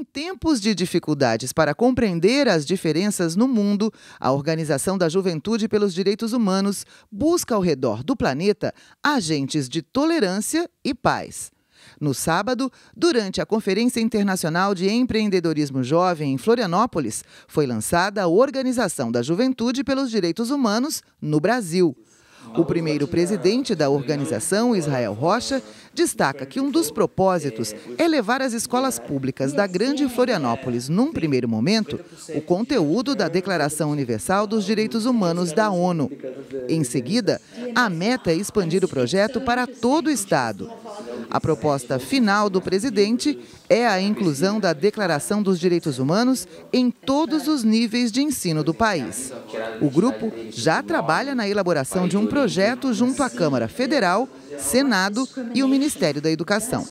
em tempos de dificuldades para compreender as diferenças no mundo, a Organização da Juventude pelos Direitos Humanos busca ao redor do planeta agentes de tolerância e paz. No sábado, durante a Conferência Internacional de Empreendedorismo Jovem em Florianópolis, foi lançada a Organização da Juventude pelos Direitos Humanos no Brasil. O primeiro presidente da organização, Israel Rocha, destaca que um dos propósitos é levar às escolas públicas da Grande Florianópolis, num primeiro momento, o conteúdo da Declaração Universal dos Direitos Humanos da ONU. Em seguida, a meta é expandir o projeto para todo o Estado. A proposta final do presidente é a inclusão da Declaração dos Direitos Humanos em todos os níveis de ensino do país. O grupo já trabalha na elaboração de um projeto junto à Câmara Federal, Senado e o Ministério da Educação.